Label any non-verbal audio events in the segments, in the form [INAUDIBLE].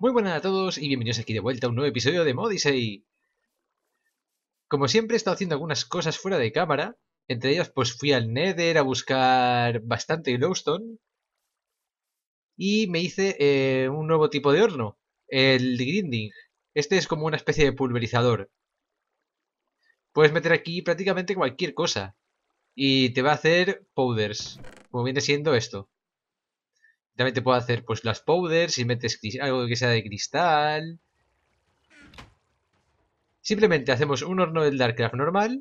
Muy buenas a todos y bienvenidos aquí de vuelta a un nuevo episodio de Modisei. Como siempre he estado haciendo algunas cosas fuera de cámara, entre ellas pues fui al Nether a buscar bastante glowstone y me hice eh, un nuevo tipo de horno, el grinding. Este es como una especie de pulverizador. Puedes meter aquí prácticamente cualquier cosa y te va a hacer powders, como viene siendo esto. También puedo hacer pues las powders, si metes algo que sea de cristal. Simplemente hacemos un horno del Darkcraft normal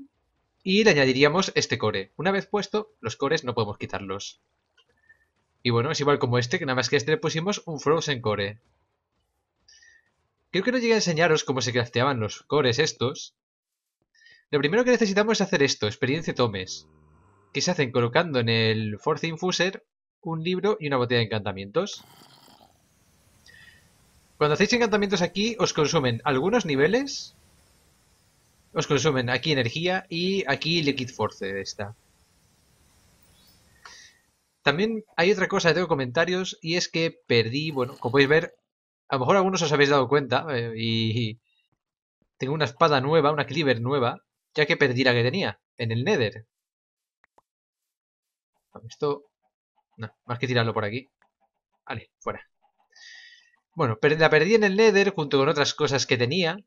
y le añadiríamos este core. Una vez puesto, los cores no podemos quitarlos. Y bueno, es igual como este, que nada más que este le pusimos un Frozen Core. Creo que no llegué a enseñaros cómo se crafteaban los cores estos. Lo primero que necesitamos es hacer esto, experiencia tomes. Que se hacen colocando en el Force Infuser un libro y una botella de encantamientos. Cuando hacéis encantamientos aquí, os consumen algunos niveles. Os consumen aquí energía y aquí liquid force está. También hay otra cosa tengo comentarios y es que perdí, bueno, como podéis ver, a lo mejor algunos os habéis dado cuenta eh, y tengo una espada nueva, una cleaver nueva, ya que perdí la que tenía en el Nether. Esto no, más que tirarlo por aquí. Vale, fuera. Bueno, la perdí en el Nether junto con otras cosas que tenía.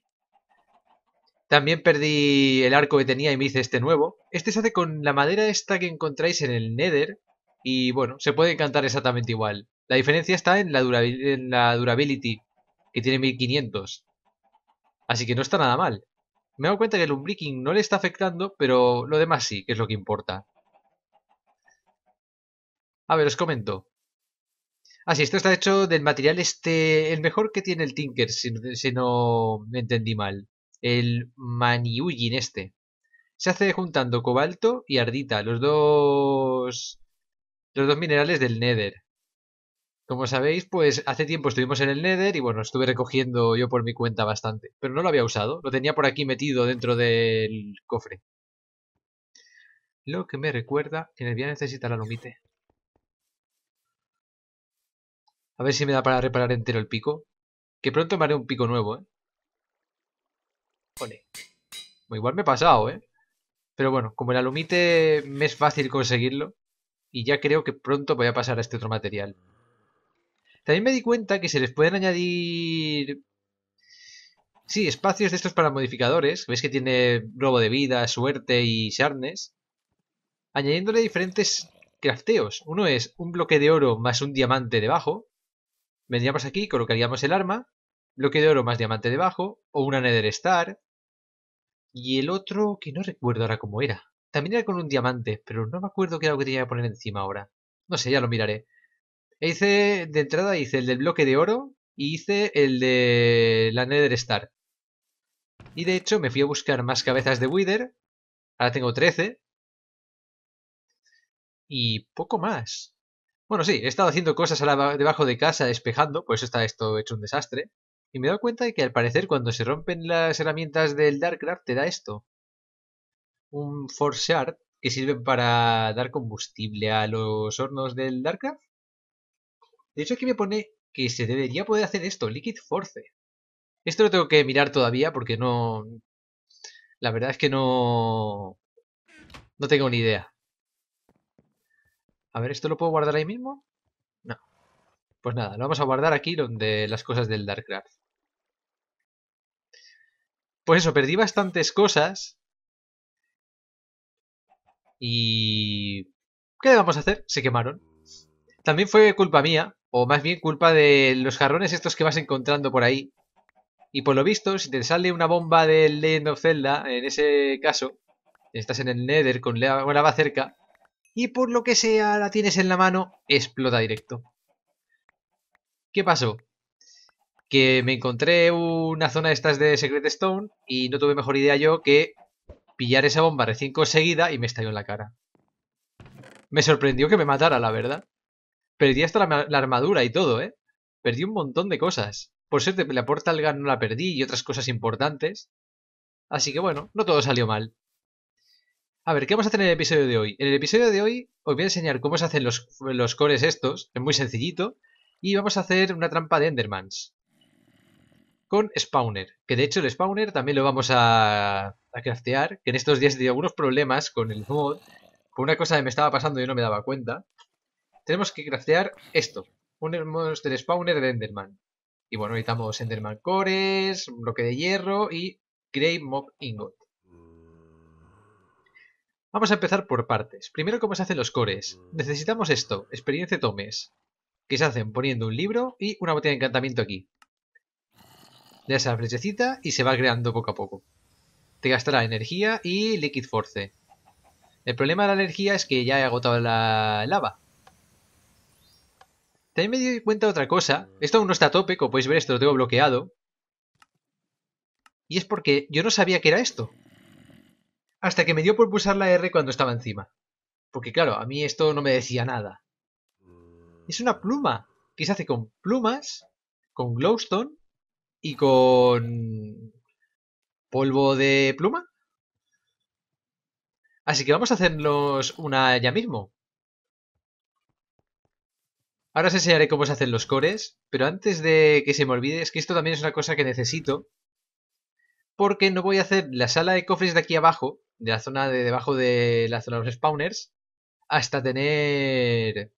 También perdí el arco que tenía y me hice este nuevo. Este se hace con la madera esta que encontráis en el Nether. Y bueno, se puede encantar exactamente igual. La diferencia está en la, durabilidad durability, que tiene 1500. Así que no está nada mal. Me he dado cuenta que el Umbreaking no le está afectando, pero lo demás sí, que es lo que importa. A ver, os comento. Ah, sí, esto está hecho del material este, el mejor que tiene el Tinker, si, no me entendí mal. El Maniujin este. Se hace juntando cobalto y ardita, los dos, los dos minerales del Nether. Como sabéis, pues hace tiempo estuvimos en el Nether y bueno, estuve recogiendo yo por mi cuenta bastante. Pero no lo había usado, lo tenía por aquí metido dentro del cofre. Lo que me recuerda que el voy a necesitar la lumite. A ver si me da para reparar entero el pico. Que pronto me haré un pico nuevo, ¿eh? Pues igual me he pasado, ¿eh? Pero bueno, como el alumite me es fácil conseguirlo. Y ya creo que pronto voy a pasar a este otro material. También me di cuenta que se les pueden añadir... Sí, espacios de estos para modificadores. Veis que tiene robo de vida, suerte y charnes Añadiéndole diferentes crafteos. Uno es un bloque de oro más un diamante debajo. Vendríamos aquí, colocaríamos el arma, bloque de oro más diamante debajo, o una Nether Star. Y el otro, que no recuerdo ahora cómo era. También era con un diamante, pero no me acuerdo qué era lo que tenía que poner encima ahora. No sé, ya lo miraré. E hice, de entrada hice el del bloque de oro y hice el de la Nether Star. Y de hecho me fui a buscar más cabezas de Wither. Ahora tengo 13. Y poco más. Bueno, sí, he estado haciendo cosas debajo de casa, despejando, pues está esto hecho un desastre. Y me he dado cuenta de que al parecer cuando se rompen las herramientas del Darkcraft te da esto. Un Force Art que sirve para dar combustible a los hornos del Darkcraft. De hecho aquí me pone que se debería poder hacer esto, Liquid Force. Esto lo tengo que mirar todavía porque no... La verdad es que no... No tengo ni idea. A ver, ¿esto lo puedo guardar ahí mismo? No. Pues nada, lo vamos a guardar aquí donde las cosas del Darkcraft. Pues eso, perdí bastantes cosas. Y... ¿Qué vamos a hacer? Se quemaron. También fue culpa mía, o más bien culpa de los jarrones estos que vas encontrando por ahí. Y por lo visto, si te sale una bomba del Legend of Zelda, en ese caso, estás en el Nether con la va cerca, y por lo que sea la tienes en la mano, explota directo. ¿Qué pasó? Que me encontré una zona de estas de Secret Stone y no tuve mejor idea yo que pillar esa bomba recién conseguida y me estalló en la cara. Me sorprendió que me matara, la verdad. Perdí hasta la, armadura y todo, ¿eh? Perdí un montón de cosas. Por suerte, la portal gun no la perdí y otras cosas importantes. Así que bueno, no todo salió mal. A ver, ¿qué vamos a hacer en el episodio de hoy? En el episodio de hoy os voy a enseñar cómo se hacen los, cores estos, es muy sencillito, y vamos a hacer una trampa de Endermans con Spawner, que de hecho el Spawner también lo vamos a, a craftear, que en estos días he tenido algunos problemas con el mod, Con una cosa que me estaba pasando y yo no me daba cuenta. Tenemos que craftear esto, un monster Spawner de Enderman. Y bueno, necesitamos Enderman Cores, bloque de hierro y Grey Mob Ingot. Vamos a empezar por partes. Primero, cómo se hacen los cores. Mm. Necesitamos esto, experiencia tomes, que se hacen poniendo un libro y una botella de encantamiento aquí. Le das a la flechecita y se va creando poco a poco. Te gastará energía y liquid force. El problema de la energía es que ya he agotado la lava. También me di cuenta de otra cosa. Mm. Esto aún no está a tope, como podéis ver, esto lo tengo bloqueado. Y es porque yo no sabía que era esto hasta que me dio por pulsar la R cuando estaba encima. Porque claro, a mí esto no me decía nada. Es una pluma, que se hace con plumas, con glowstone y con polvo de pluma. Así que vamos a hacernos una ya mismo. Ahora os enseñaré cómo se hacen los cores, pero antes de que se me olvide, es que esto también es una cosa que necesito porque no voy a hacer la sala de cofres de aquí abajo, de la zona de debajo de la zona de los spawners, hasta tener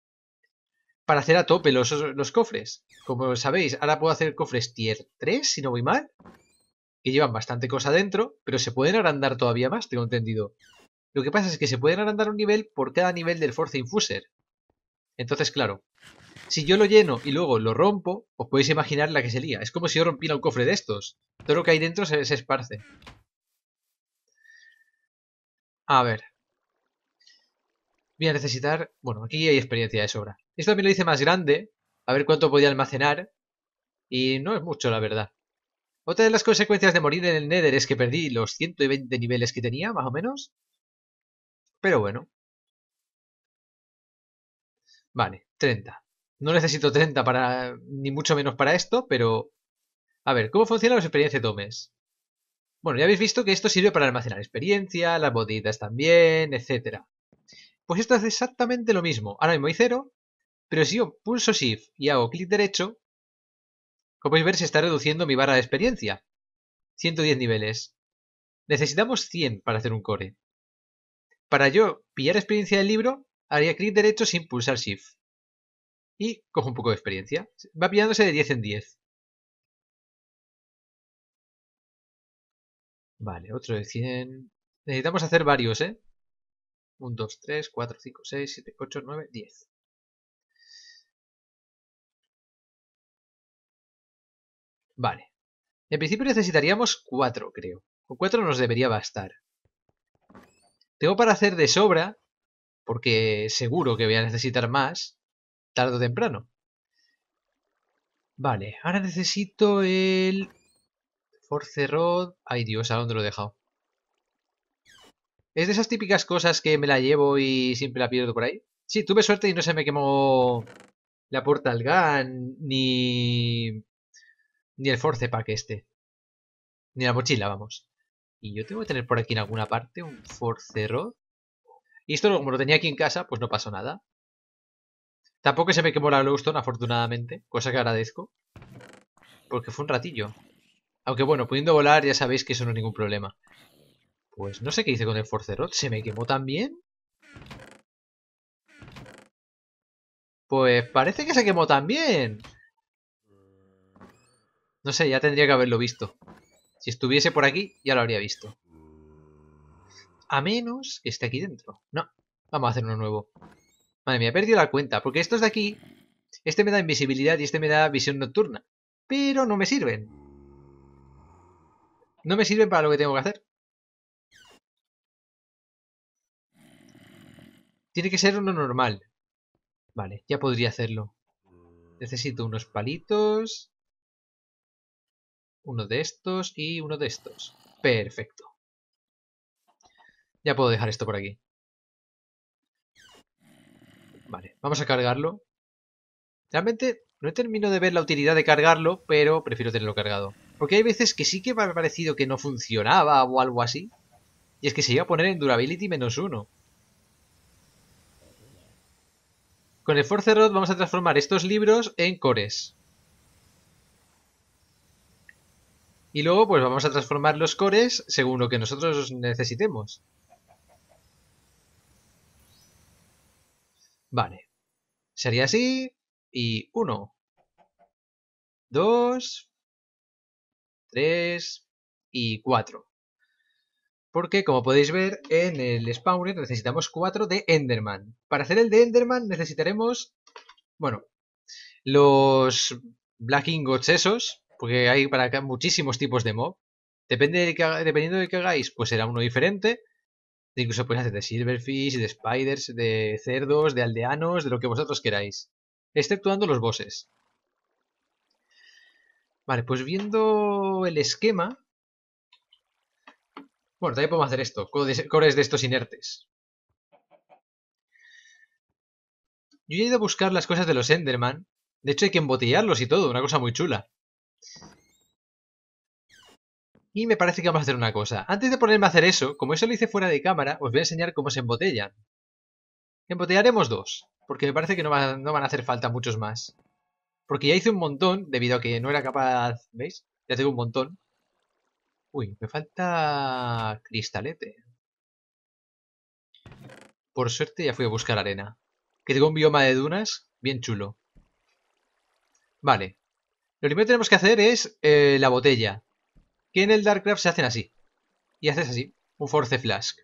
para hacer a tope los, cofres. Como sabéis, ahora puedo hacer cofres tier 3, si no voy mal, que llevan bastante cosa dentro, pero se pueden agrandar todavía más, tengo entendido. Lo que pasa es que se pueden agrandar un nivel por cada nivel del Force Infuser. Entonces, claro, si yo lo lleno y luego lo rompo, os podéis imaginar la que sería. Es como si yo rompiera un cofre de estos. Todo lo que hay dentro se, se esparce. A ver. Voy a necesitar... Bueno, aquí hay experiencia de sobra. Esto también lo hice más grande. A ver cuánto podía almacenar. Y no es mucho, la verdad. Otra de las consecuencias de morir en el Nether es que perdí los 120 niveles que tenía, más o menos. Pero bueno. Vale, 30. No necesito 30 para, ni mucho menos para esto, pero... A ver, ¿cómo funciona los experiencia tomes? Bueno, ya habéis visto que esto sirve para almacenar experiencia, las boditas también, etcétera. Pues esto hace exactamente lo mismo. Ahora mismo hay cero, pero si yo pulso Shift y hago clic derecho, como podéis ver se está reduciendo mi barra de experiencia. 110 niveles. Necesitamos 100 para hacer un core. Para yo pillar experiencia del libro, haría clic derecho sin pulsar Shift y cojo un poco de experiencia. Va pillándose de 10 en 10. Vale, otro de 100. Necesitamos hacer varios, ¿eh? 1, 2, 3, 4, 5, 6, 7, 8, 9, 10. Vale. En principio necesitaríamos 4, creo. Con 4 nos debería bastar. Tengo para hacer de sobra, porque seguro que voy a necesitar más tarde o temprano. Vale, ahora necesito el... Force Rod... Ay Dios, ¿a dónde lo he dejado? ¿Es de esas típicas cosas que me la llevo y siempre la pierdo por ahí? Sí, tuve suerte y no se me quemó la al Gun, ni... Ni el Force Pack este. Ni la mochila, vamos. Y yo tengo que tener por aquí en alguna parte un Force Rod. Y esto como lo tenía aquí en casa, pues no pasó nada. Tampoco se me quemó la glowstone, afortunadamente, cosa que agradezco. Porque fue un ratillo. Aunque bueno, pudiendo volar ya sabéis que eso no es ningún problema. Pues no sé qué hice con el Forcerot. ¿Se me quemó también? Pues parece que se quemó también. No sé, ya tendría que haberlo visto. Si estuviese por aquí, ya lo habría visto. A menos que esté aquí dentro. No, vamos a hacer uno nuevo. Madre mía, he perdido la cuenta, porque estos de aquí, este me da invisibilidad y este me da visión nocturna. Pero no me sirven. No me sirven para lo que tengo que hacer. Tiene que ser uno normal. Vale, ya podría hacerlo. Necesito unos palitos. Uno de estos y uno de estos. Perfecto. Ya puedo dejar esto por aquí. Vale, vamos a cargarlo. Realmente no he termino de ver la utilidad de cargarlo, pero prefiero tenerlo cargado. Porque hay veces que sí que me ha parecido que no funcionaba o algo así. Y es que se iba a poner en durability menos uno. Con el Force Rod vamos a transformar estos libros en cores. Y luego pues vamos a transformar los cores según lo que nosotros necesitemos. Vale. Sería así. Y uno. Dos. Tres. Y cuatro. Porque, como podéis ver, en el spawner necesitamos cuatro de Enderman. Para hacer el de Enderman necesitaremos... Bueno, los Black Ingots esos, porque hay para acá muchísimos tipos de mob. Depende dependiendo de qué hagáis, pues será uno diferente incluso puedes hacer de silverfish, de spiders, de cerdos, de aldeanos, de lo que vosotros queráis. Exceptuando los bosses. Vale, pues viendo el esquema... Bueno, también podemos hacer esto, cores de estos inertes. Yo he ido a buscar las cosas de los Enderman. De hecho hay que embotellarlos y todo, una cosa muy chula. Y me parece que vamos a hacer una cosa. Antes de ponerme a hacer eso, como eso lo hice fuera de cámara, os voy a enseñar cómo se embotellan. Embotellaremos dos, porque me parece que no, van a hacer falta muchos más. Porque ya hice un montón, debido a que no era capaz... ¿Veis? Ya tengo un montón. Uy, me falta... cristalete. Por suerte ya fui a buscar arena. Que tengo un bioma de dunas bien chulo. Vale. Lo primero que tenemos que hacer es eh, la botella que en el Darkcraft se hacen así. Y haces así, un Force Flask.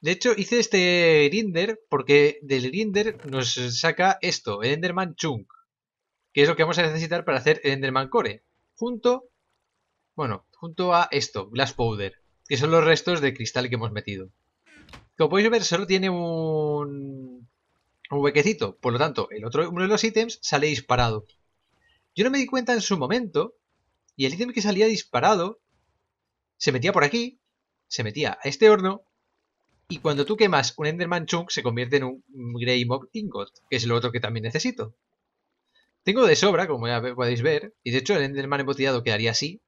De hecho, hice este Rinder porque del Rinder nos saca esto, el Enderman Chunk, que es lo que vamos a necesitar para hacer el Enderman Core, junto, bueno, junto a esto, Glass Powder, que son los restos de cristal que hemos metido. Como podéis ver, solo tiene un, un huequecito, por lo tanto, el otro, uno de los ítems sale disparado. Yo no me di cuenta en su momento, y el ítem que salía disparado se metía por aquí, se metía a este horno, y cuando tú quemas un Enderman Chunk se convierte en un Grey Mob Ingot, que es lo otro que también necesito. Tengo de sobra, como ya podéis ver, y de hecho el Enderman embotellado quedaría así.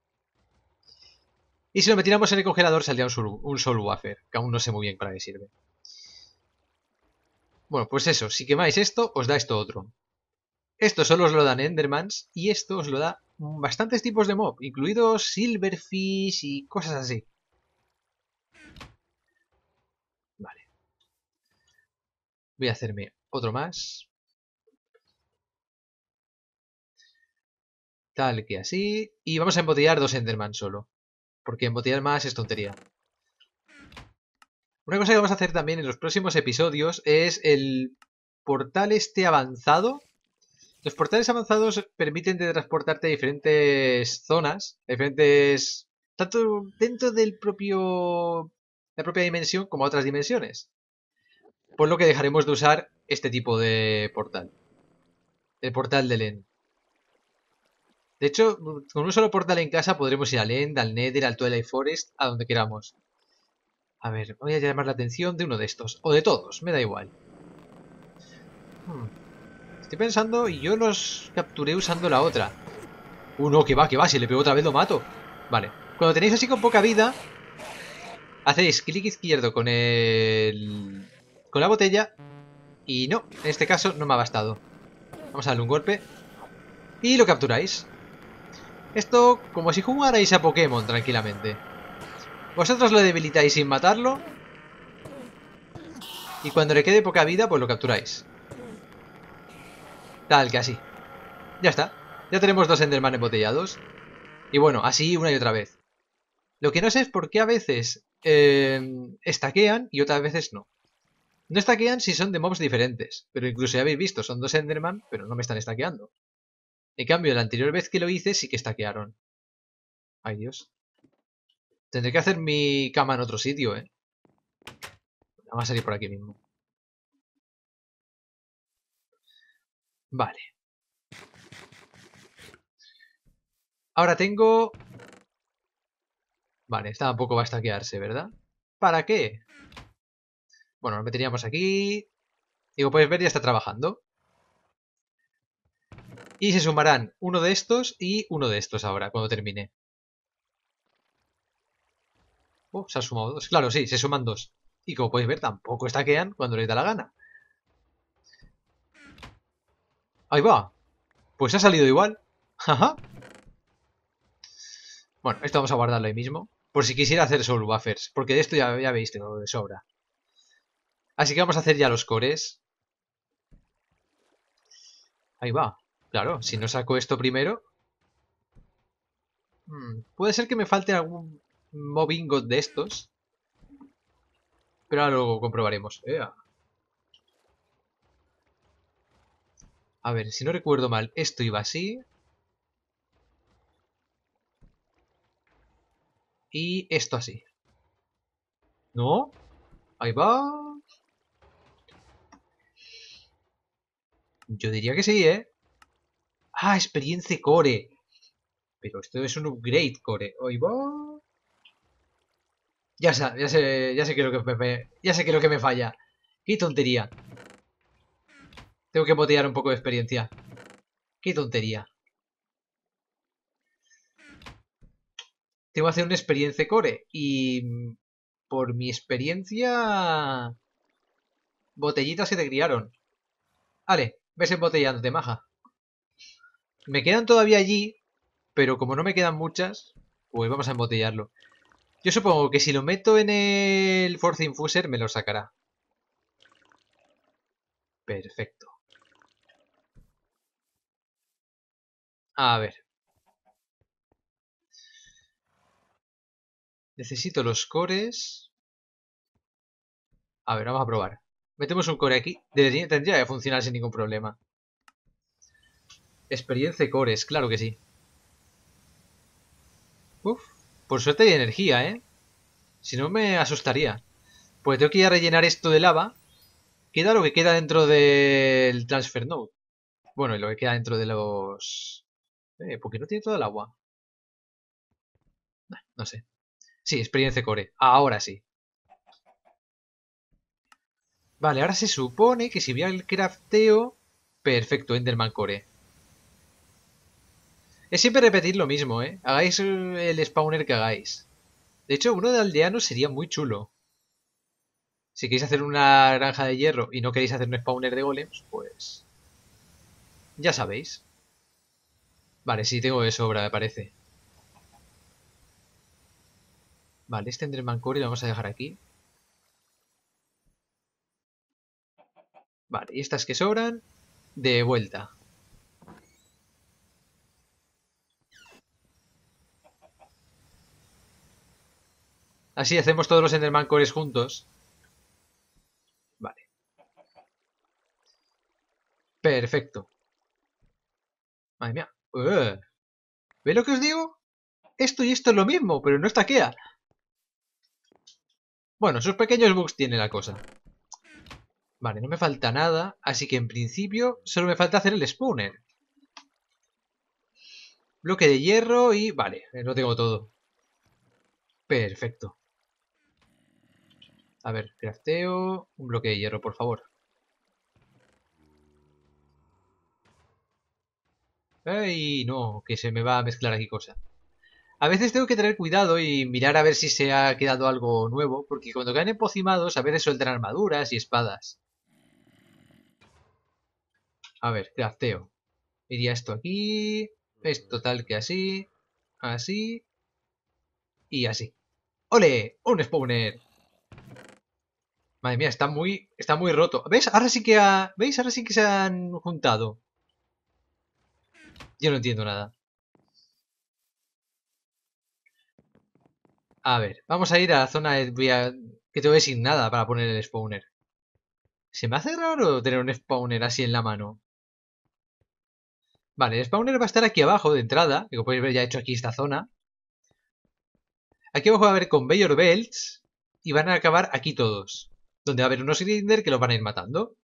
Y si lo metiéramos en el congelador saldría un, solo Wafer, que aún no sé muy bien para qué sirve. Bueno, pues eso, si quemáis esto, os da esto otro. Esto solo os lo dan Endermans y esto os lo da bastantes tipos de mob, incluidos Silverfish y cosas así. Vale. Voy a hacerme otro más. Tal que así. Y vamos a embotellar dos Enderman solo. Porque embotellar más es tontería. Una cosa que vamos a hacer también en los próximos episodios es el portal este avanzado los portales avanzados permiten de transportarte a diferentes zonas, diferentes. tanto dentro del propio. la propia dimensión como a otras dimensiones. Por lo que dejaremos de usar este tipo de portal. El portal de Len. De hecho, con un solo portal en casa podremos ir a Lend, al Nether, al Twilight Forest, a donde queramos. A ver, voy a llamar la atención de uno de estos. O de todos, me da igual. Hmm. Estoy pensando y yo los capturé usando la otra. Uh, que va, que va. Si le pego otra vez lo mato. Vale. Cuando tenéis así con poca vida, hacéis clic izquierdo con el... Con la botella. Y no, en este caso no me ha bastado. Vamos a darle un golpe. Y lo capturáis. Esto como si jugarais a Pokémon tranquilamente. Vosotros lo debilitáis sin matarlo. Y cuando le quede poca vida, pues lo capturáis. Tal que así. Ya está. Ya tenemos dos Enderman embotellados. Y bueno, así una y otra vez. Lo que no sé es por qué a veces eh, estaquean y otras veces no. No estaquean si son de mobs diferentes, pero incluso ya habéis visto, son dos Enderman, pero no me están estaqueando. En cambio, la anterior vez que lo hice sí que estaquearon. Ay Dios. Tendré que hacer mi cama en otro sitio, ¿eh? Vamos a salir por aquí mismo. Vale. Ahora tengo... Vale, esta tampoco va a estaquearse, ¿verdad? ¿Para qué? Bueno, nos meteríamos aquí. Y como podéis pues ver, ya está trabajando. Y se sumarán uno de estos y uno de estos ahora, cuando termine. Oh, se han sumado dos. Claro, sí, se suman dos. Y como podéis ver, tampoco estaquean cuando les da la gana. Ahí va. Pues ha salido igual. bueno, esto vamos a guardarlo ahí mismo. Por si quisiera hacer solo buffers. Porque de esto ya, ya veis, tengo de sobra. Así que vamos a hacer ya los cores. Ahí va. Claro, si no saco esto primero... Hmm, puede ser que me falte algún mobingot de estos. Pero ahora comprobaremos. A ver, si no recuerdo mal, esto iba así. Y esto así. ¿No? Ahí va. Yo diría que sí, ¿eh? Ah, experiencia core. Pero esto es un upgrade core. Ahí va. Ya, sé, ya sé que lo ya sé que lo que me falla. Qué tontería. Tengo que botear un poco de experiencia. Qué tontería. Tengo que hacer una experiencia core. Y... Mm, por mi experiencia... Botellitas se te criaron. Vale, ves embotellándote, maja. Me quedan todavía allí, pero como no me quedan muchas, pues vamos a embotellarlo. Yo supongo que si lo meto en el Force Infuser me lo sacará. Perfecto. A ver. Necesito los cores. A ver, vamos a probar. Metemos un core aquí. tendría que funcionar sin ningún problema. Experiencia y cores, claro que sí. Uf, por suerte hay energía, ¿eh? Si no me asustaría. Pues tengo que ir a rellenar esto de lava. Queda lo que queda dentro del transfer node. Bueno, y lo que queda dentro de los... Eh, porque no tiene todo el agua. no sé. Sí, experiencia core. Ahora sí. Vale, ahora se supone que si voy el crafteo... Perfecto, Enderman core. Es siempre repetir lo mismo, ¿eh? Hagáis el spawner que hagáis. De hecho, uno de aldeanos sería muy chulo. Si queréis hacer una granja de hierro y no queréis hacer un spawner de golems, pues... Ya sabéis. Vale, sí, tengo de sobra, me parece. Vale, este Enderman Core lo vamos a dejar aquí. Vale, y estas que sobran, de vuelta. Así hacemos todos los Enderman Cores juntos. Vale. Perfecto. Madre mía. ¿Ve lo que os digo? Esto y esto es lo mismo, pero no está quea. Bueno, esos pequeños bugs tiene la cosa. Vale, no me falta nada, así que en principio solo me falta hacer el Spooner Bloque de hierro y... vale, eh, lo tengo todo. Perfecto. A ver, crafteo... Un bloque de hierro, por favor. Ay, no, que se me va a mezclar aquí cosa. A veces tengo que tener cuidado y mirar a ver si se ha quedado algo nuevo, porque cuando caen empocimados a veces sueltan armaduras y espadas. A ver, crafteo. Iría esto aquí, esto tal que así, así y así. ¡Ole! ¡Un spawner! Madre mía, está muy, está muy roto. ¿Ves? Ahora sí que ¿Veis? Ahora sí que se han juntado. Yo no entiendo nada. A ver, vamos a ir a la zona que te voy sin nada para poner el spawner. Se me hace raro tener un spawner así en la mano. Vale, el spawner va a estar aquí abajo de entrada. Que como podéis ver ya he hecho aquí esta zona. Aquí abajo va a haber conveyor belts. Y van a acabar aquí todos. Donde va a haber unos grinders que los van a ir matando.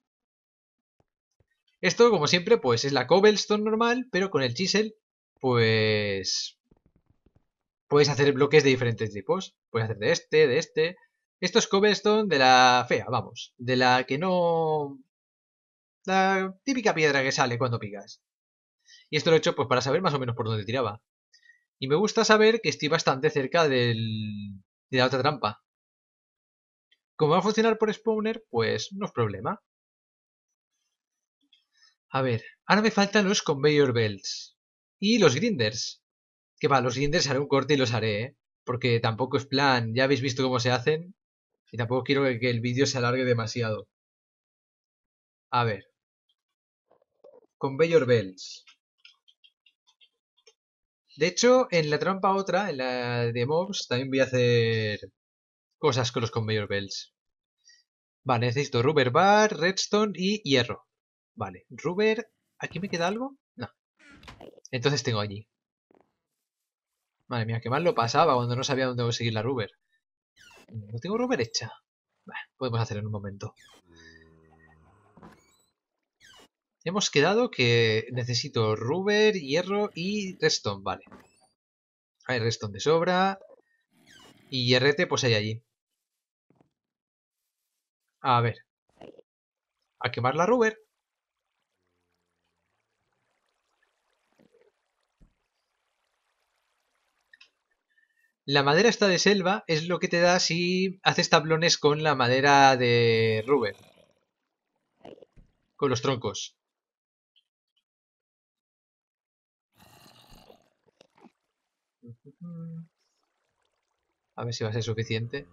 Esto, como siempre, pues es la cobblestone normal, pero con el chisel, pues... Puedes hacer bloques de diferentes tipos. Puedes hacer de este, de este... Esto es cobblestone de la fea, vamos. De la que no... La típica piedra que sale cuando picas. Y esto lo he hecho pues para saber más o menos por dónde tiraba. Y me gusta saber que estoy bastante cerca del... de la otra trampa. Como va a funcionar por spawner, pues no es problema. A ver, ahora me faltan los conveyor belts. Y los grinders. Que va, los grinders haré un corte y los haré, ¿eh? Porque tampoco es plan, ya habéis visto cómo se hacen. Y tampoco quiero que el vídeo se alargue demasiado. A ver. Conveyor belts. De hecho, en la trampa otra, en la de mobs, también voy a hacer cosas con los conveyor belts. Vale, necesito rubber bar, redstone y hierro. Vale, Ruber, ¿aquí me queda algo? No. Entonces tengo allí. Madre mía, que mal lo pasaba cuando no sabía dónde conseguir la Ruber. No tengo Ruber hecha. podemos hacer en un momento. Hemos quedado que necesito Ruber, Hierro y restón. vale. Hay reston de sobra. Y RT pues hay allí. A ver. A quemar la Ruber. La madera esta de selva es lo que te da si haces tablones con la madera de Ruben. Con los troncos. A ver si va a ser suficiente.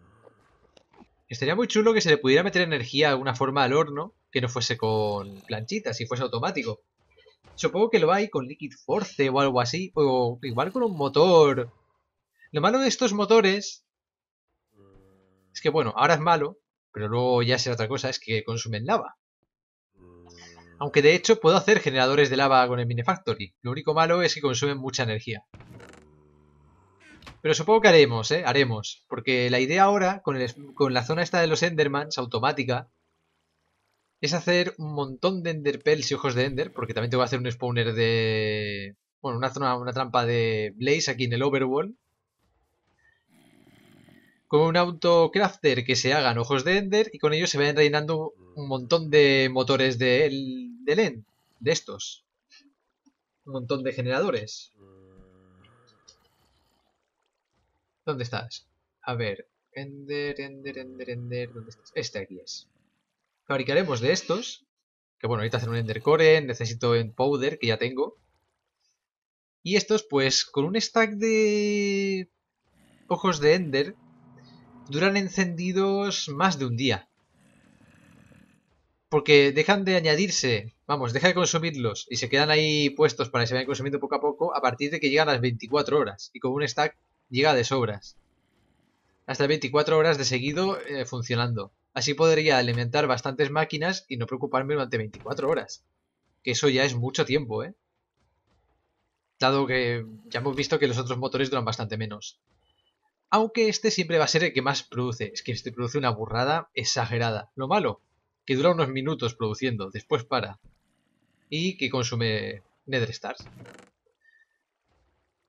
Estaría muy chulo que se le pudiera meter energía de alguna forma al horno, que no fuese con planchitas, si fuese automático. Supongo que lo hay con Liquid Force o algo así, o igual con un motor lo malo de estos motores mm. es que, bueno, ahora es malo, pero luego ya será otra cosa, es que consumen lava. Mm. Aunque de hecho puedo hacer generadores de lava con el Minifactory. Lo único malo es que consumen mucha energía. Pero supongo que haremos, ¿eh? Haremos. Porque la idea ahora, con, la zona esta de los Endermans, automática, es hacer un montón de Pels y ojos de Ender, porque también te voy a hacer un spawner de... Bueno, una, zona, una trampa de Blaze aquí en el Overworld con un auto crafter que se hagan ojos de Ender y con ellos se vayan rellenando un montón de motores de, el, e de estos. Un montón de generadores. ¿Dónde estás? A ver, Ender, Ender, Ender, Ender, ¿dónde estás? Este aquí es. Fabricaremos de estos, que bueno, ahorita hacer un Ender Core, necesito en Powder, que ya tengo. Y estos, pues, con un stack de ojos de Ender, duran encendidos más de un día. Porque dejan de añadirse, vamos, deja de consumirlos y se quedan ahí puestos para que se vayan consumiendo poco a poco a partir de que llegan las 24 horas. Y con un stack llega de sobras. Hasta 24 horas de seguido eh, funcionando. Así podría alimentar bastantes máquinas y no preocuparme durante 24 horas. Que eso ya es mucho tiempo, ¿eh? Dado que ya hemos visto que los otros motores duran bastante menos. Aunque este siempre va a ser el que más produce. Es que este produce una burrada exagerada. Lo malo, que dura unos minutos produciendo, después para. Y que consume Nether Stars.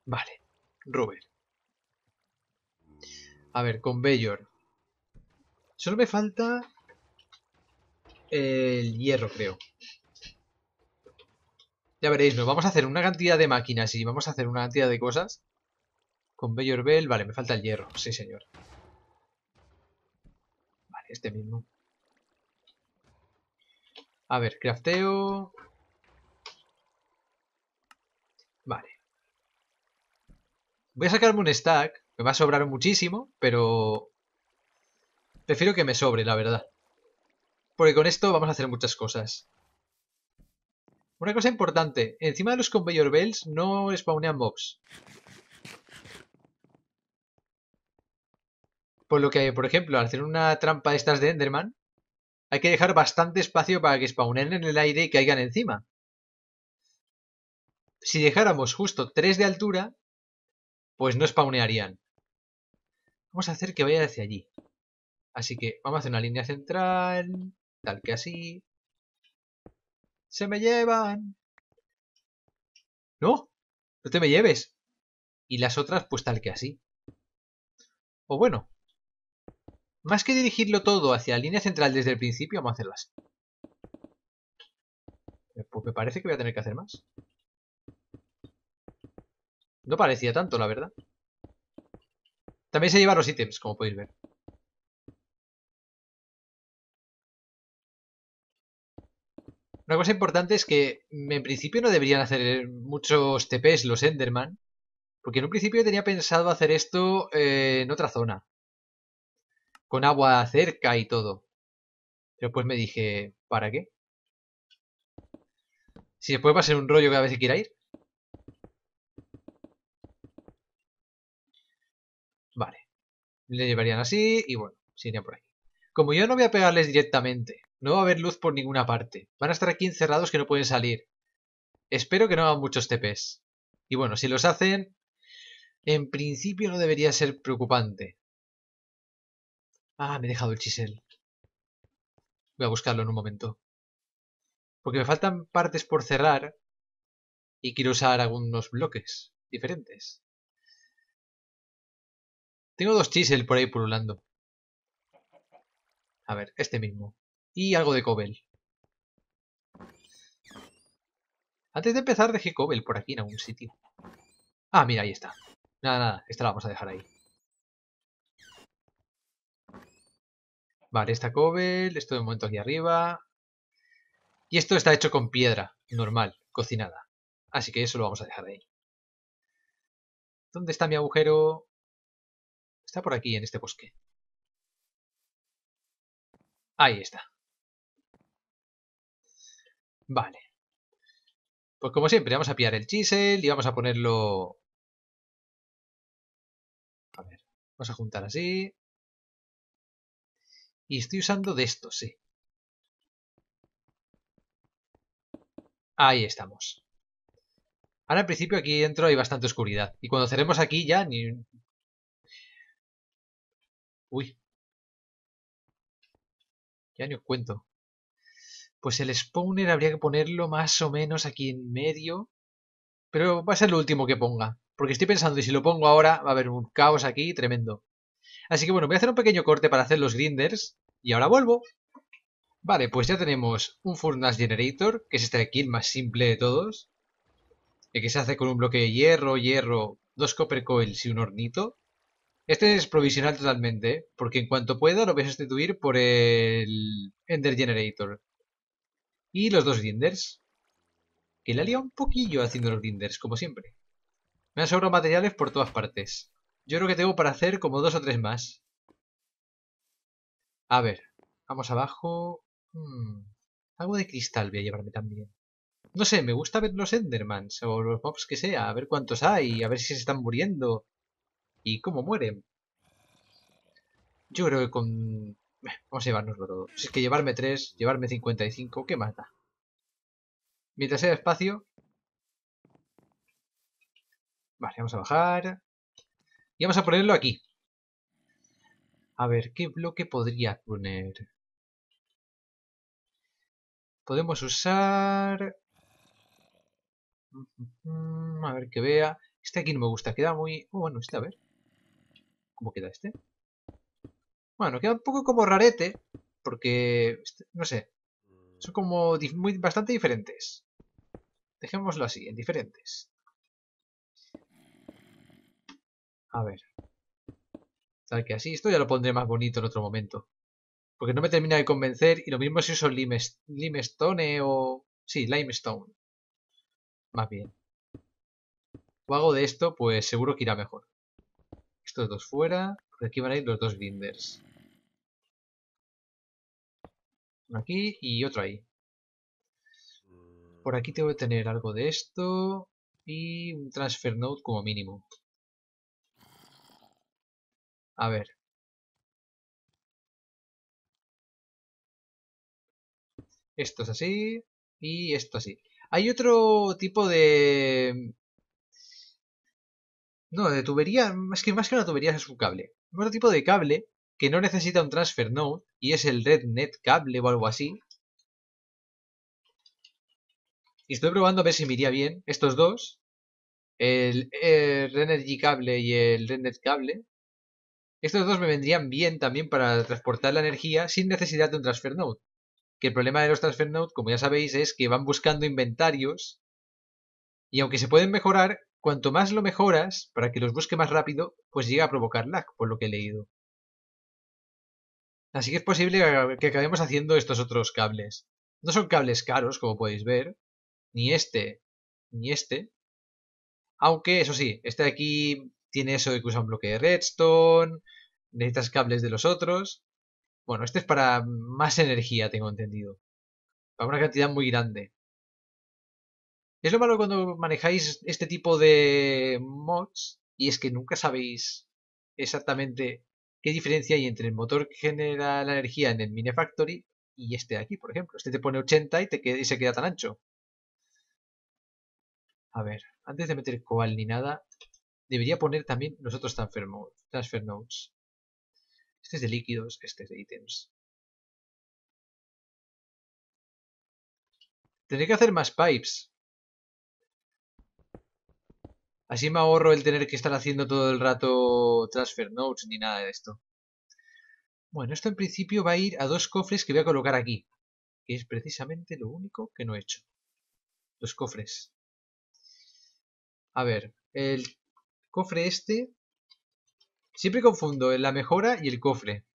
Vale, Robert. A ver, con Bayor. Solo me falta el hierro, creo. Ya veréis, nos vamos a hacer una cantidad de máquinas y vamos a hacer una cantidad de cosas con Bell, Vale, me falta el hierro. Sí, señor. Vale, este mismo. A ver, crafteo. Vale. Voy a sacarme un stack. Me va a sobrar muchísimo, pero... Prefiero que me sobre, la verdad. Porque con esto vamos a hacer muchas cosas. Una cosa importante. Encima de los conveyor bells no spawnean mobs. Por lo que, por ejemplo, al hacer una trampa de estas de Enderman, hay que dejar bastante espacio para que spawnen en el aire y caigan encima. Si dejáramos justo tres de altura, pues no spawnearían. Vamos a hacer que vaya hacia allí. Así que vamos a hacer una línea central, tal que así. ¡Se me llevan! ¡No! ¡No te me lleves! Y las otras, pues tal que así. O bueno, más que dirigirlo todo hacia la línea central desde el principio, vamos a hacerlo así. Eh, pues me parece que voy a tener que hacer más. No parecía tanto, la verdad. También se llevaron los ítems, como podéis ver. Una cosa importante es que en principio no deberían hacer muchos TPs los Enderman. Porque en un principio tenía pensado hacer esto eh, en otra zona con agua cerca y todo. Pero pues me dije, ¿para qué? Si después va a ser un rollo cada vez que quiera ir. Vale. Le llevarían así y bueno, se irían por aquí. Como yo no voy a pegarles directamente, no va a haber luz por ninguna parte. Van a estar aquí encerrados que no pueden salir. Espero que no hagan muchos tepes Y bueno, si los hacen, en principio no debería ser preocupante. Ah, me he dejado el chisel. Voy a buscarlo en un momento. Porque me faltan partes por cerrar y quiero usar algunos bloques diferentes. Tengo dos chisel por ahí pululando. A ver, este mismo. Y algo de cobel. Antes de empezar dejé cobel por aquí en algún sitio. Ah, mira, ahí está. Nada, nada, esta la vamos a dejar ahí. Vale, esta cobel, esto de momento aquí arriba. Y esto está hecho con piedra, normal, cocinada. Así que eso lo vamos a dejar ahí. ¿Dónde está mi agujero? Está por aquí, en este bosque. Ahí está. Vale. Pues como siempre, vamos a pillar el chisel y vamos a ponerlo... A ver, vamos a juntar así. Y estoy usando de esto, sí. Ahí estamos. Ahora, al principio, aquí dentro hay bastante oscuridad. Y cuando cerremos aquí ya ni... Uy. Ya ni os cuento. Pues el spawner habría que ponerlo más o menos aquí en medio. Pero va a ser lo último que ponga. Porque estoy pensando, y si lo pongo ahora, va a haber un caos aquí tremendo. Así que bueno, voy a hacer un pequeño corte para hacer los grinders y ahora vuelvo. Vale, pues ya tenemos un Furnace Generator, que es este de aquí, el más simple de todos. El que se hace con un bloque de hierro, hierro, dos copper coils y un hornito. Este es provisional totalmente, porque en cuanto pueda lo voy a sustituir por el Ender Generator. Y los dos grinders. Que le ha liado un poquillo haciendo los grinders, como siempre. Me han sobrado materiales por todas partes. Yo creo que tengo para hacer como dos o tres más. A ver, vamos abajo. Hmm, algo de cristal voy a llevarme también. No sé, me gusta ver los Endermans o los mobs que sea, a ver cuántos hay, a ver si se están muriendo y cómo mueren. Yo creo que con... Vamos a llevárnoslo todo. Si es que llevarme tres llevarme 55, ¿qué más da? Mientras sea espacio... Vale, vamos a bajar. Y vamos a ponerlo aquí. A ver, ¿qué bloque podría poner? Podemos usar... Mm, a ver que vea. Este aquí no me gusta, queda muy... Oh, bueno, este a ver. ¿Cómo queda este? Bueno, queda un poco como rarete, porque... Este, no sé. Son como bastante diferentes. Dejémoslo así, en diferentes. A ver. Tal que así. Esto ya lo pondré más bonito en otro momento. Porque no me termina de convencer. Y lo mismo si uso limestone o... Sí, limestone. Más bien. O hago de esto, pues seguro que irá mejor. Estos dos fuera. Porque aquí van a ir los dos binders. aquí y otro ahí. Por aquí tengo que tener algo de esto. Y un transfer node como mínimo. A ver. Esto es así y esto así. Hay otro tipo de... No, de tubería, más que, más que una tubería es un cable. Otro tipo de cable que no necesita un transfer node y es el RedNet cable o algo así. Y estoy probando a ver si me iría bien estos dos. El, el RedNet cable y el RedNet cable. Estos dos me vendrían bien también para transportar la energía sin necesidad de un transfer node. Que el problema de los transfer nodes, como ya sabéis, es que van buscando inventarios y aunque se pueden mejorar, cuanto más lo mejoras para que los busque más rápido, pues llega a provocar lag, por lo que he leído. Así que es posible que acabemos haciendo estos otros cables. No son cables caros, como podéis ver, ni este, ni este. Aunque, eso sí, este de aquí tiene eso de que usa un bloque de redstone, necesitas cables de los otros. Bueno, este es para más energía, tengo entendido. Para una cantidad muy grande. Es lo malo cuando manejáis este tipo de mods y es que nunca sabéis exactamente qué diferencia hay entre el motor que genera la energía en el Mine Factory y este de aquí, por ejemplo. Este te pone 80 y, se queda tan ancho. A ver, antes de meter coal ni nada, debería poner también los otros transfer, nodes. Este es de líquidos, este es de ítems. Tendré que hacer más pipes. Así me ahorro el tener que estar haciendo todo el rato transfer nodes ni nada de esto. Bueno, esto en principio va a ir a dos cofres que voy a colocar aquí. Que es precisamente lo único que no he hecho. Dos cofres. A ver, el Cofre este. Siempre confundo la mejora y el cofre.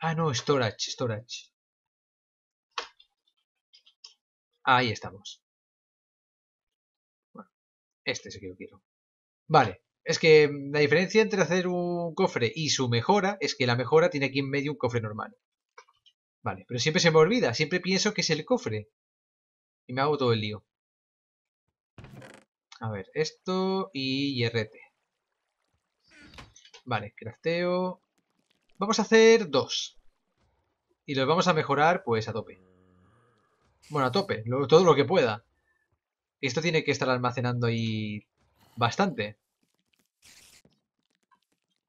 Ah, no, storage, storage. Ahí estamos. este es el que yo quiero. Vale, es que la diferencia entre hacer un cofre y su mejora es que la mejora tiene aquí en medio un cofre normal. Vale, pero siempre se me olvida, siempre pienso que es el cofre. Y me hago todo el lío. A ver, esto y RT. Vale, crafteo. Vamos a hacer dos. Y los vamos a mejorar pues a tope. Bueno, a tope, todo lo que pueda. Esto tiene que estar almacenando ahí bastante.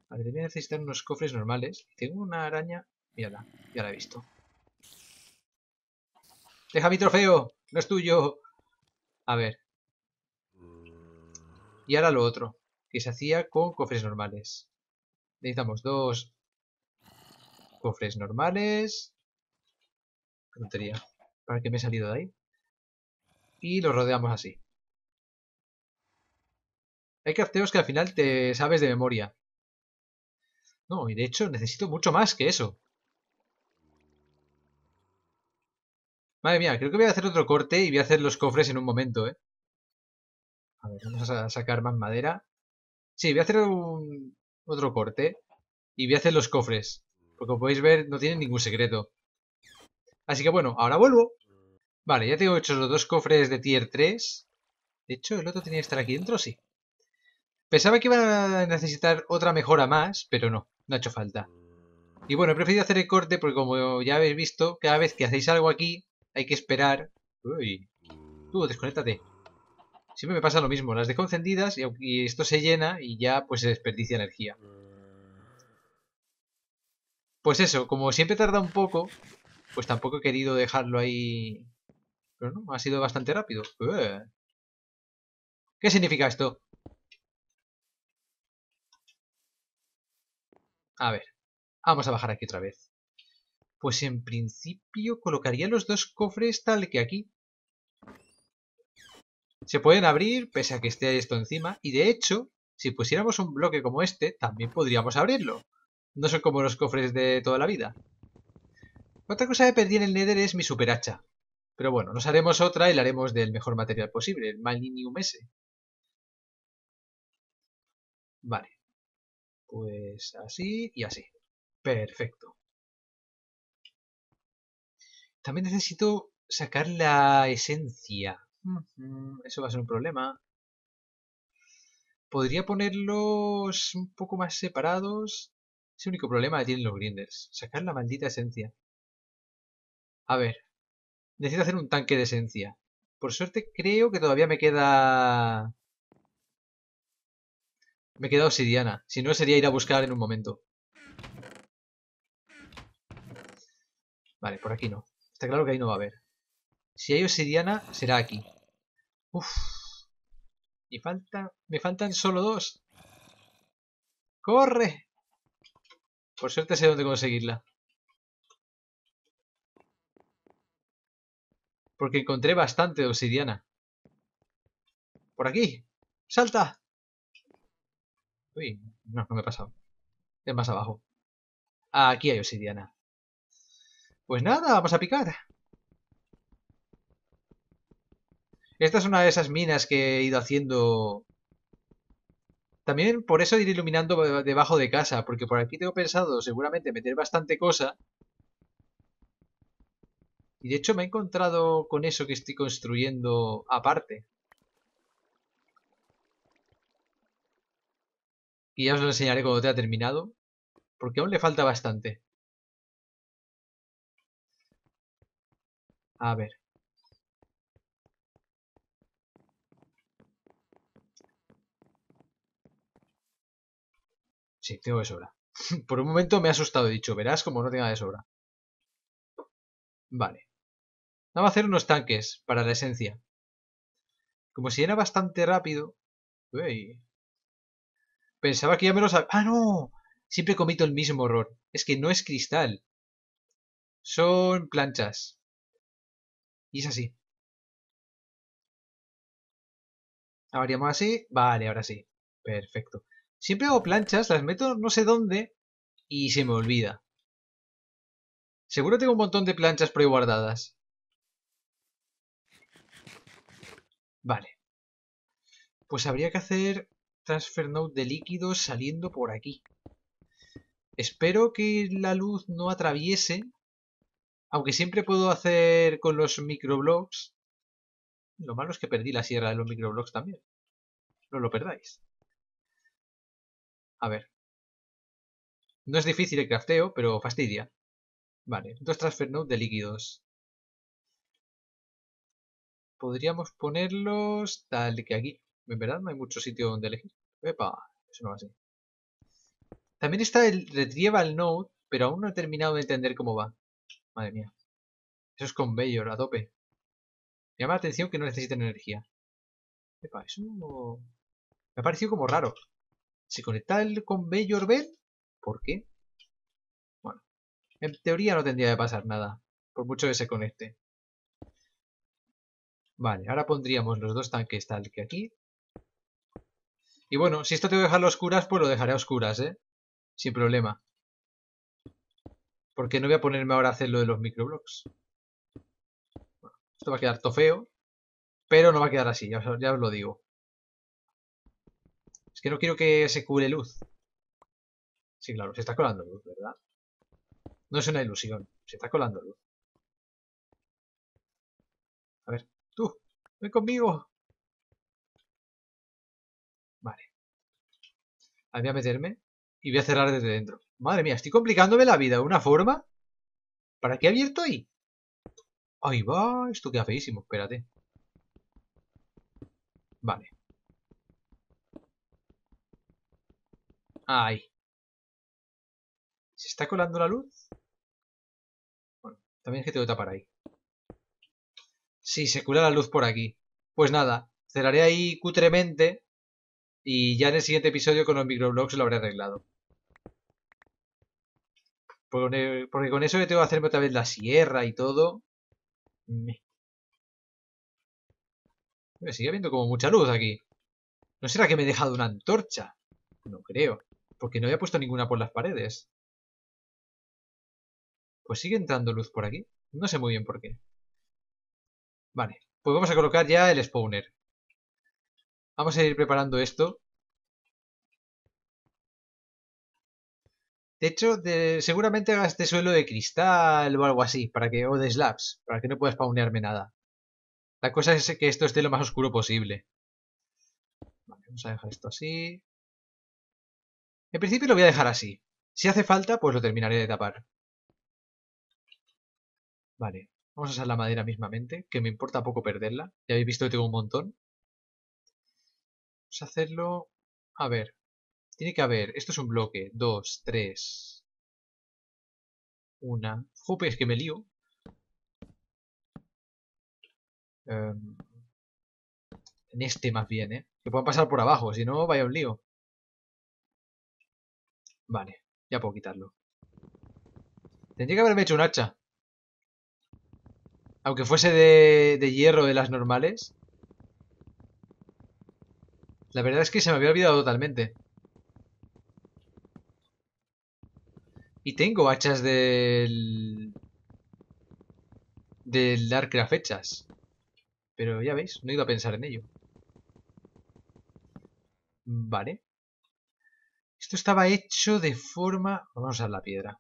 Vale, debería necesitar unos cofres normales. Tengo una araña. Mírala, ya la he visto. ¡Deja mi trofeo! ¡No es tuyo! A ver, y ahora lo otro, que se hacía con cofres normales. Necesitamos dos cofres normales. Qué ¿Para qué me he salido de ahí? Y los rodeamos así. Hay crafteos que al final te sabes de memoria. No, y de hecho necesito mucho más que eso. Madre mía, creo que voy a hacer otro corte y voy a hacer los cofres en un momento, ¿eh? A vamos a sacar más madera. Sí, voy a hacer un, otro corte. Y voy a hacer los cofres. Porque como podéis ver, no tienen ningún secreto. Así que bueno, ahora vuelvo. Vale, ya tengo hechos los dos cofres de tier 3. De hecho, el otro tenía que estar aquí dentro, sí. Pensaba que iba a necesitar otra mejora más, pero no, no ha hecho falta. Y bueno, he preferido hacer el corte porque como ya habéis visto, cada vez que hacéis algo aquí, hay que esperar... Uy, tú, desconéctate. Siempre me pasa lo mismo, las dejo encendidas y, esto se llena y ya pues se desperdicia energía. Pues eso, como siempre tarda un poco, pues tampoco he querido dejarlo ahí. Pero no, ha sido bastante rápido. Eh. ¿Qué significa esto? A ver, vamos a bajar aquí otra vez. Pues en principio colocaría los dos cofres tal que aquí se pueden abrir pese a que esté esto encima. Y de hecho, si pusiéramos un bloque como este, también podríamos abrirlo. No son como los cofres de toda la vida. Otra cosa que perdí en el Nether es mi hacha. Pero bueno, nos haremos otra y la haremos del mejor material posible, el Malinium S. Vale. Pues así y así. Perfecto. También necesito sacar la esencia. Eso va a ser un problema. Podría ponerlos un poco más separados. Es el único problema que tienen los grinders. Sacar la maldita esencia. A ver. Necesito hacer un tanque de esencia. Por suerte creo que todavía me queda... Me queda obsidiana. Si no, sería ir a buscar en un momento. Vale, por aquí no. Está claro que ahí no va a haber. Si hay obsidiana, será aquí. Uf. Me faltan solo dos. ¡Corre! Por suerte sé dónde conseguirla. Porque encontré bastante obsidiana. ¡Por aquí! ¡Salta! Uy, no, no me he pasado. Es más abajo. Aquí hay obsidiana. Pues nada, vamos a picar. Esta es una de esas minas que he ido haciendo. También por eso ir iluminando debajo de casa, porque por aquí tengo pensado seguramente meter bastante cosa. Y de hecho me he encontrado con eso que estoy construyendo aparte. Y ya os lo enseñaré cuando te ha terminado, porque aún le falta bastante. A ver. Sí, tengo de sobra. [LAUGHS] Por un momento me ha asustado, he dicho, verás como no tenga de sobra. Vale. Vamos a hacer unos tanques para la esencia. Como si era bastante rápido... Uy. Pensaba que ya me lo sabía... ¡Ah, no! Siempre comito el mismo error. Es que no es cristal. Son planchas. Y es así. más así. Vale, ahora sí. Perfecto. Siempre hago planchas, las meto no sé dónde y se me olvida. Seguro tengo un montón de planchas preguardadas. guardadas. Vale. Pues habría que hacer transfer node de líquidos saliendo por aquí. Espero que la luz no atraviese. Aunque siempre puedo hacer con los microblogs. Lo malo es que perdí la sierra de los microblogs también. No lo perdáis. A ver. No es difícil el crafteo, pero fastidia. Vale, dos transfer nodes de líquidos. Podríamos ponerlos tal que aquí. En verdad no hay mucho sitio donde elegir. Epa, eso no va así. También está el Retrieval Node, pero aún no he terminado de entender cómo va. Madre mía. Eso es con Bello, a tope. llama la atención que no necesitan energía. Epa, eso no... Me ha parecido como raro. Si el con B ver ¿por qué? Bueno, en teoría no tendría que pasar nada, por mucho que se conecte. Vale, ahora pondríamos los dos tanques tal que aquí. Y bueno, si esto tengo que dejarlo a oscuras, pues lo dejaré a oscuras, ¿eh? Sin problema. Porque no voy a ponerme ahora a hacer lo de los microblocks. Bueno, esto va a quedar tofeo, pero no va a quedar así, ya ya os lo digo. Es que no quiero que se cubre luz. Sí, claro, se está colando luz, ¿verdad? No es una ilusión, se está colando luz. A ver, tú, ven conmigo. Vale. Ahí voy a meterme y voy a cerrar desde dentro. Madre mía, estoy complicándome la vida de una forma. ¿Para qué abierto ahí? Ahí va, esto queda feísimo, espérate. Vale. Ahí ¿Se está colando la luz? Bueno, también es que tengo que tapar ahí. Sí, se cura la luz por aquí. Pues nada, cerraré ahí cutremente y ya en el siguiente episodio con los microblogs lo habré arreglado. Porque, con eso que tengo que hacerme otra vez la sierra y todo... me sigue habiendo como mucha luz aquí. ¿No será que me he dejado una antorcha? No creo. Porque no había puesto ninguna por las paredes. Pues sigue entrando luz por aquí. No sé muy bien por qué. Vale, pues vamos a colocar ya el spawner. Vamos a ir preparando esto. De hecho, seguramente haga este suelo de cristal o algo así, para que, o de slabs, para que no pueda spawnearme nada. La cosa es que esto esté lo más oscuro posible. vamos a dejar esto así. En principio lo voy a dejar así. Si hace falta, pues lo terminaré de tapar. Vale, vamos a usar la madera mismamente, que me importa poco perderla. Ya habéis visto que tengo un montón. Vamos a hacerlo... A ver, tiene que haber... Esto es un bloque. Dos, tres... Una... Jope, es que me lío. Em, en este más bien, ¿eh? Que puedan pasar por abajo, si no vaya un lío. Vale, ya puedo quitarlo. Tendría que haberme hecho un hacha. Aunque fuese de, de hierro de las normales. La verdad es que se me había olvidado totalmente. Y tengo hachas del... Del Darkcraft hechas. Pero ya veis, no he ido a pensar en ello. Vale. Esto estaba hecho de forma... Vamos a la piedra.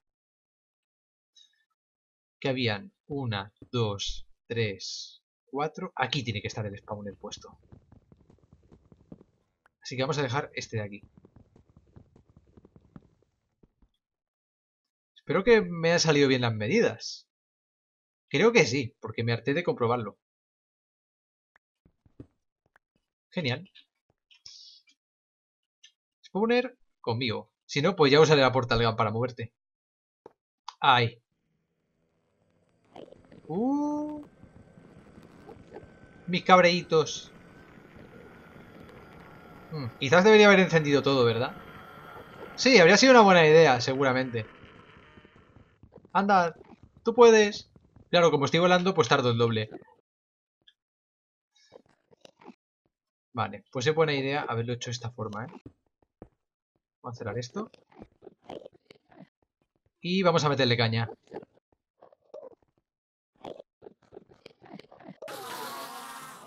Que habían una, dos, tres, cuatro... Aquí tiene que estar el spawner puesto. Así que vamos a dejar este de aquí. Espero que me hayan salido bien las medidas. Creo que sí, porque me harté de comprobarlo. Genial. Spawner conmigo. Si no, pues ya usaré la portalga para moverte. Ahí. Uh. Mis cabreitos. Hmm, quizás debería haber encendido todo, ¿verdad? Sí, habría sido una buena idea, seguramente. Anda, tú puedes. Claro, como estoy volando, pues tardo el doble. Vale, pues es buena idea haberlo hecho de esta forma, ¿eh? Vamos a cerrar esto. Y vamos a meterle caña.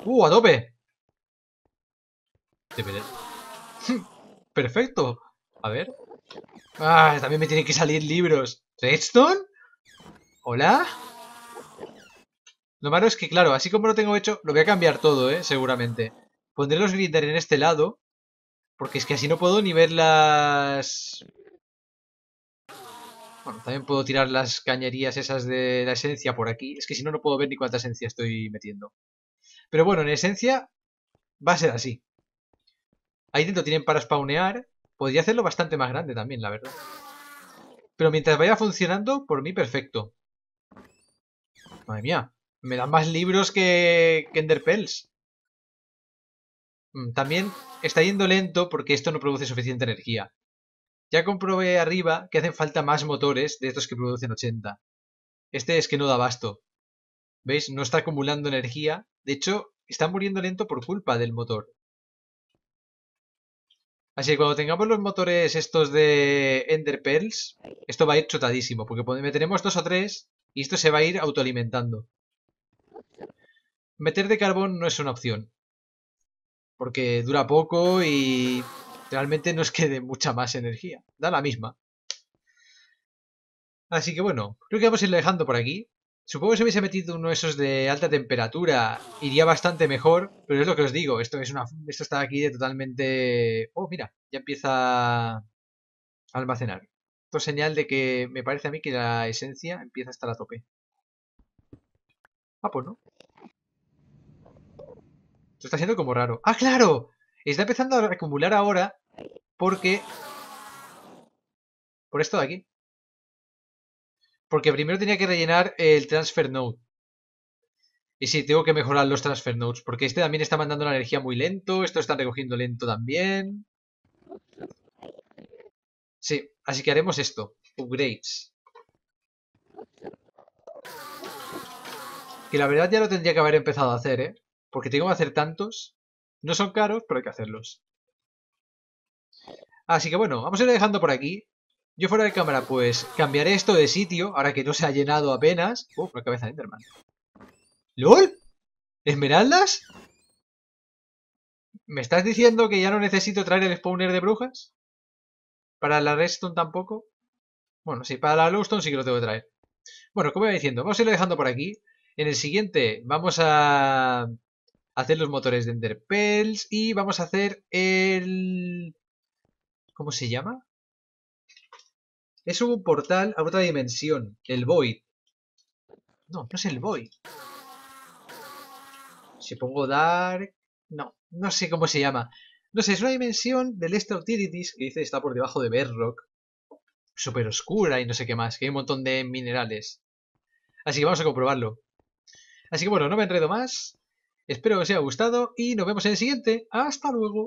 ¡Uh, a tope! [LAUGHS] Perfecto. A ver. Ah, también me tienen que salir libros. ¿Redstone? ¿Hola? Lo malo es que, claro, así como lo tengo hecho, lo voy a cambiar todo, ¿eh? Seguramente. Pondré los glitter en este lado. Porque es que así no puedo ni ver las... Bueno, también puedo tirar las cañerías esas de la esencia por aquí. Es que si no, no puedo ver ni cuánta esencia estoy metiendo. Pero bueno, en esencia va a ser así. Ahí dentro tienen para spawnear. Podría hacerlo bastante más grande también, la verdad. Pero mientras vaya funcionando, por mí perfecto. Madre mía, me dan más libros que, que Mm, también está yendo lento porque esto no produce suficiente energía. Ya comprobé arriba que hacen falta más motores de estos que producen 80. Este es que no da abasto. ¿Veis? No está acumulando energía. De hecho, está muriendo lento por culpa del motor. Así que cuando tengamos los motores estos de Ender Pearls, esto va a ir chotadísimo, porque meteremos dos o tres y esto se va a ir autoalimentando. Meter de carbón no es una opción porque dura poco y realmente nos quede mucha más energía, da la misma. Así que bueno, creo que vamos a ir dejando por aquí. Supongo que si hubiese metido uno de esos de alta temperatura iría bastante mejor, pero es lo que os digo, esto es una esto está aquí de totalmente... Oh, mira, ya empieza a almacenar. Esto es señal de que me parece a mí que la esencia empieza a estar a tope. Ah, pues no. Esto está siendo como raro. ¡Ah, claro! Está empezando a acumular ahora porque... Por esto de aquí. Porque primero tenía que rellenar el transfer node. Y sí, tengo que mejorar los transfer nodes, porque este también está mandando la energía muy lento, esto está recogiendo lento también. Sí, así que haremos esto. Upgrades. Que la verdad ya lo tendría que haber empezado a hacer, ¿eh? Porque tengo que hacer tantos. No son caros, pero hay que hacerlos. Así que bueno, vamos a ir dejando por aquí. Yo fuera de cámara, pues cambiaré esto de sitio, ahora que no se ha llenado apenas. Uf, la cabeza de Enderman. ¿LOL? ¿Esmeraldas? ¿Me estás diciendo que ya no necesito traer el spawner de brujas? ¿Para la redstone tampoco? Bueno, sí, para la lowstone sí que lo tengo que traer. Bueno, como iba diciendo, vamos a ir dejando por aquí. En el siguiente vamos a hacer los motores de Ender y vamos a hacer el... ¿Cómo se llama? Es un portal a otra dimensión, el Void. No, no es el Void. Si pongo Dark... No, no sé cómo se llama. No sé, es una dimensión del Extra este Utilities que dice está por debajo de Bedrock. Súper oscura y no sé qué más, que hay un montón de minerales. Así que vamos a comprobarlo. Así que bueno, no me enredo más. Espero que os haya gustado y nos vemos en el siguiente. Hasta luego.